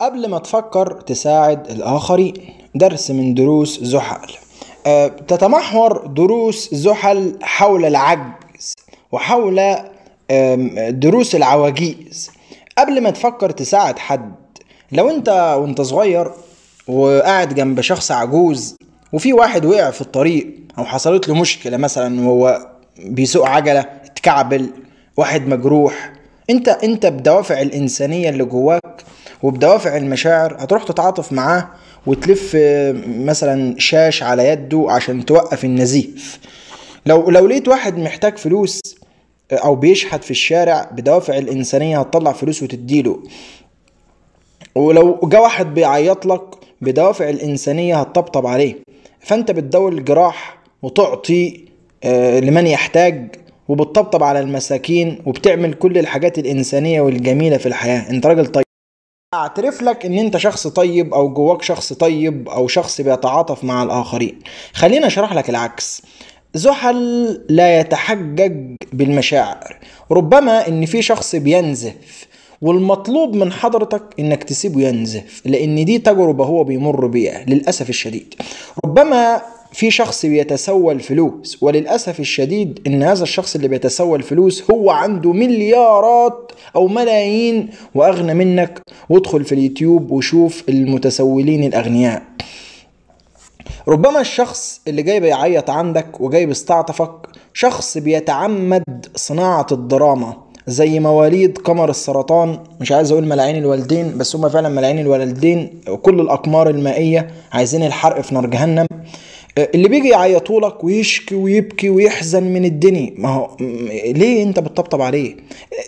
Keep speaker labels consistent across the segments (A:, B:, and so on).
A: قبل ما تفكر تساعد الآخرين درس من دروس زحل آه، تتمحور دروس زحل حول العجز وحول دروس العواجيز قبل ما تفكر تساعد حد لو انت وانت صغير وقاعد جنب شخص عجوز وفي واحد وقع في الطريق او حصلت له مشكله مثلا وهو بيسوق عجله اتكعبل واحد مجروح انت انت بدوافع الانسانيه اللي جواك وبدوافع المشاعر هتروح تتعاطف معاه وتلف آه، مثلا شاش على يده عشان توقف النزيف لو لو لقيت واحد محتاج فلوس آه، او بيشحت في الشارع بدوافع الانسانيه هتطلع فلوس وتديله ولو جه واحد بيعيط لك بدوافع الانسانيه هتطبطب عليه فانت بتداوي الجراح وتعطي آه، لمن يحتاج وبتطبطب على المساكين وبتعمل كل الحاجات الانسانيه والجميله في الحياه انت راجل طيب اعترف لك ان انت شخص طيب او جواك شخص طيب او شخص بيتعاطف مع الاخرين خلينا اشرح لك العكس زحل لا يتحجج بالمشاعر ربما ان في شخص بينزف والمطلوب من حضرتك انك تسيبه ينزف لان دي تجربة هو بيمر بيها للأسف الشديد ربما في شخص بيتسول فلوس وللأسف الشديد إن هذا الشخص اللي بيتسول فلوس هو عنده مليارات أو ملايين وأغنى منك وادخل في اليوتيوب وشوف المتسولين الأغنياء ربما الشخص اللي جاي بيعيط عندك وجاي بيستعطفك شخص بيتعمد صناعة الدراما زي مواليد قمر السرطان مش عايز اقول ملاعين الوالدين بس هما فعلا ملاعين الوالدين وكل الاقمار المائيه عايزين الحرق في نار جهنم آه، اللي بيجي يعيطوا لك ويشكي ويبكي ويحزن من الدنيا ما هو ليه انت بتطبطب عليه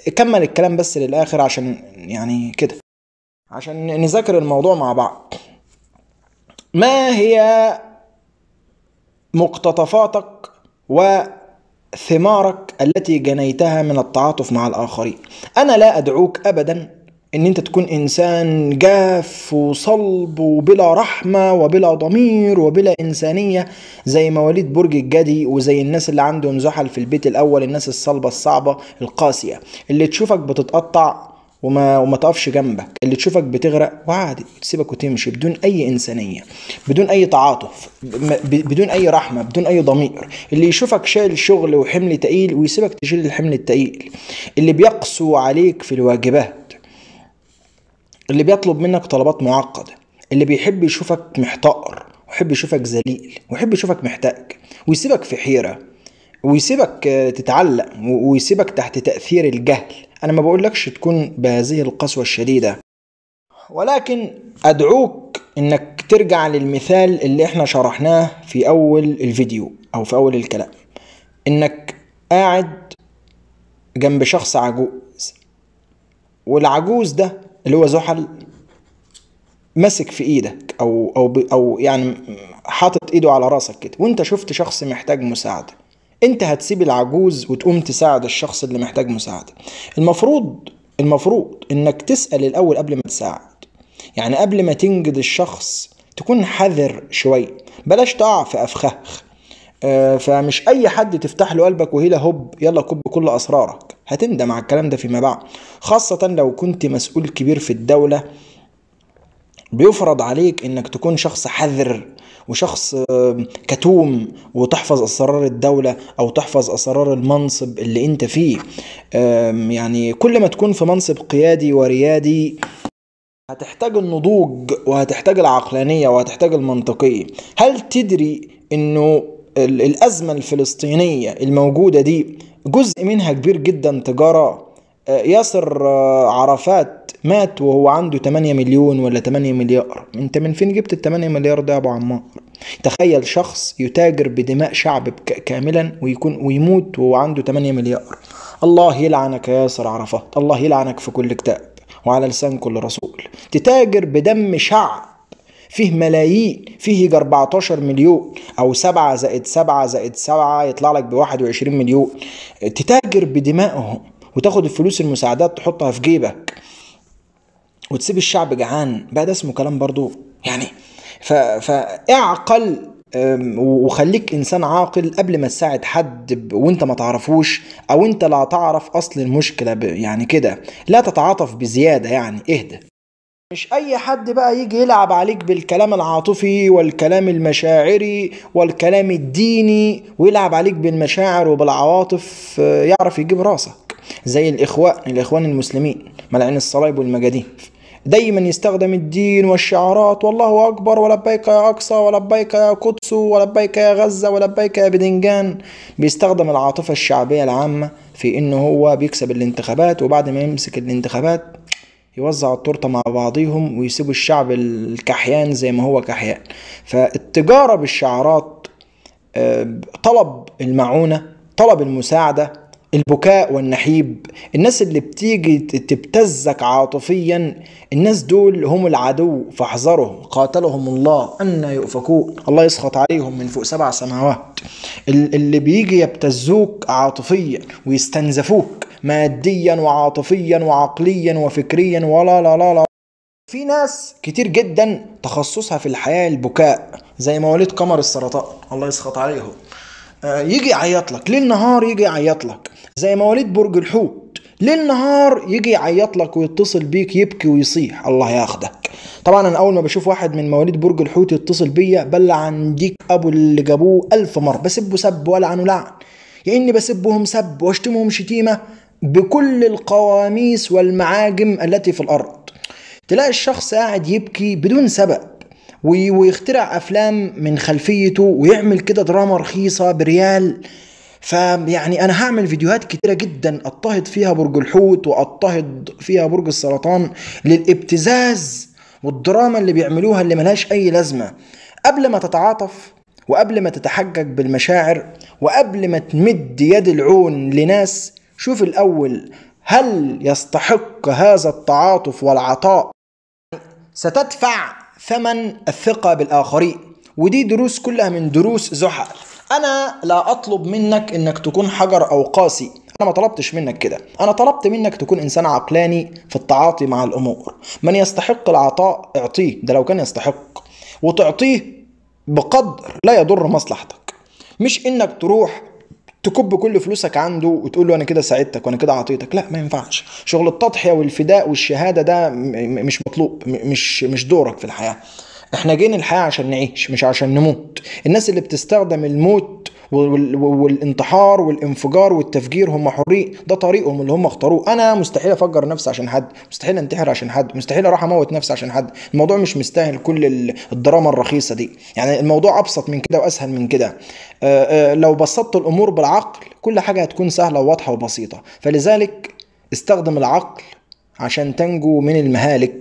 A: آه، كمل الكلام بس للاخر عشان يعني كده عشان نذاكر الموضوع مع بعض ما هي مقتطفاتك وثمارك التي جنيتها من التعاطف مع الاخرين انا لا ادعوك ابدا ان انت تكون انسان جاف وصلب وبلا رحمة وبلا ضمير وبلا انسانية زي مواليد برج الجدي وزي الناس اللي عندهم زحل في البيت الاول الناس الصلبة الصعبة القاسية اللي تشوفك بتتقطع وما وما تقفش جنبك اللي تشوفك بتغرق وعادي تسيبك وتمشي بدون اي انسانيه بدون اي تعاطف بدون اي رحمه بدون اي ضمير اللي يشوفك شايل شغل وحمل تقيل ويسيبك تشيل الحمل التقيل اللي بيقسو عليك في الواجبات اللي بيطلب منك طلبات معقدة اللي بيحب يشوفك محتقر ويحب يشوفك ذليل ويحب يشوفك محتاج ويسيبك في حيرة ويسيبك تتعلق ويسيبك تحت تأثير الجهل أنا ما بقولكش تكون بهذه القسوة الشديدة ولكن أدعوك إنك ترجع للمثال اللي احنا شرحناه في أول الفيديو أو في أول الكلام إنك قاعد جنب شخص عجوز والعجوز ده اللي هو زحل ماسك في ايدك او او او يعني حاطط ايده على راسك كده وانت شفت شخص محتاج مساعده انت هتسيب العجوز وتقوم تساعد الشخص اللي محتاج مساعده المفروض المفروض انك تسال الاول قبل ما تساعد يعني قبل ما تنجد الشخص تكون حذر شويه بلاش تقع في افخاخ آه، فمش اي حد تفتح له قلبك وهيلا هوب يلا كب كل اسرارك هتندم على الكلام ده فيما بعد خاصة لو كنت مسؤول كبير في الدولة بيفرض عليك انك تكون شخص حذر وشخص كتوم وتحفظ اسرار الدوله او تحفظ اسرار المنصب اللي انت فيه يعني كل ما تكون في منصب قيادي وريادي هتحتاج النضوج وهتحتاج العقلانيه وهتحتاج المنطقيه هل تدري انه الأزمة الفلسطينية الموجودة دي جزء منها كبير جدا تجارة آه، ياسر آه، عرفات مات وهو عنده 8 مليون ولا 8 مليار انت من فين جبت ال 8 مليار ده يا ابو عمار تخيل شخص يتاجر بدماء شعب كاملا ويكون ويموت وهو عنده 8 مليار الله يلعنك يا ياسر عرفات الله يلعنك في كل كتاب وعلى لسان كل رسول تتاجر بدم شعب فيه ملايين فيه 14 مليون او 7 زائد 7 زائد 7 يطلع لك ب 21 مليون تتاجر بدمائهم وتاخد الفلوس المساعدات تحطها في جيبك وتسيب الشعب جعان بقى ده اسمه كلام برضو يعني فاعقل وخليك انسان عاقل قبل ما تساعد حد وانت ما تعرفوش او انت لا تعرف اصل المشكله يعني كده لا تتعاطف بزياده يعني اهدى مش اي حد بقى يجي يلعب عليك بالكلام العاطفي والكلام المشاعري والكلام الديني ويلعب عليك بالمشاعر وبالعواطف آه، يعرف يجيب راسك زي الاخوان الاخوان المسلمين ملعين الصلايب والمجاديف دايما يستخدم الدين والشعارات والله اكبر ولبيك يا اقصى ولبيك يا قدس ولبيك يا غزه ولبيك يا بدنجان بيستخدم العاطفه الشعبيه العامه في ان هو بيكسب الانتخابات وبعد ما يمسك الانتخابات يوزع التورته مع بعضيهم ويسيبوا الشعب الكحيان زي ما هو كحيان فالتجاره بالشعارات آه، طلب المعونه طلب المساعده البكاء والنحيب الناس اللي بتيجي تبتزك عاطفيا الناس دول هم العدو فاحذرهم قاتلهم الله أن يؤفكون الله يسخط عليهم من فوق سبع سماوات اللي بيجي يبتزوك عاطفيا ويستنزفوك ماديا وعاطفيا وعقليا وفكريا ولا لا لا لا في ناس كتير جدا تخصصها في الحياة البكاء زي مواليد قمر السرطان الله يسخط عليهم آه، يجي يعيط لك ليل نهار يجي يعيط لك زي مواليد برج الحوت ليل نهار يجي يعيط لك ويتصل بيك يبكي ويصيح الله ياخدك طبعا انا اول ما بشوف واحد من مواليد برج الحوت يتصل بيا بلع ديك ابو اللي جابوه الف مره بسبه سب ولا عنه لعن يا اني بسبهم سب واشتمهم شتيمه بكل القواميس والمعاجم التي في الارض تلاقي الشخص قاعد يبكي بدون سبب ويخترع افلام من خلفيته ويعمل كده دراما رخيصه بريال فيعني انا هعمل فيديوهات كتيره جدا اضطهد فيها برج الحوت واضطهد فيها برج السرطان للابتزاز والدراما اللي بيعملوها اللي ملهاش اي لازمه قبل ما تتعاطف وقبل ما تتحجج بالمشاعر وقبل ما تمد يد العون لناس شوف الأول هل يستحق هذا التعاطف والعطاء ستدفع ثمن الثقة بالآخرين ودي دروس كلها من دروس زحل أنا لا أطلب منك إنك تكون حجر أو قاسي أنا ما طلبتش منك كده أنا طلبت منك تكون إنسان عقلاني في التعاطي مع الأمور من يستحق العطاء اعطيه ده لو كان يستحق وتعطيه بقدر لا يضر مصلحتك مش إنك تروح تكب كل فلوسك عنده وتقول له انا كده ساعدتك وانا كده اعطيتك لا ما ينفعش شغل التضحيه والفداء والشهاده ده مش مطلوب مش مش دورك في الحياه احنا جينا الحياه عشان نعيش مش عشان نموت الناس اللي بتستخدم الموت والانتحار والانفجار والتفجير هم حريق ده طريقهم اللي هم اختاروه انا مستحيل افجر نفسي عشان حد مستحيل انتحر عشان حد مستحيل اروح اموت نفسي عشان حد الموضوع مش مستاهل كل الدراما الرخيصه دي يعني الموضوع ابسط من كده واسهل من كده آه، آه، لو بسطت الامور بالعقل كل حاجه هتكون سهله وواضحه وبسيطه فلذلك استخدم العقل عشان تنجو من المهالك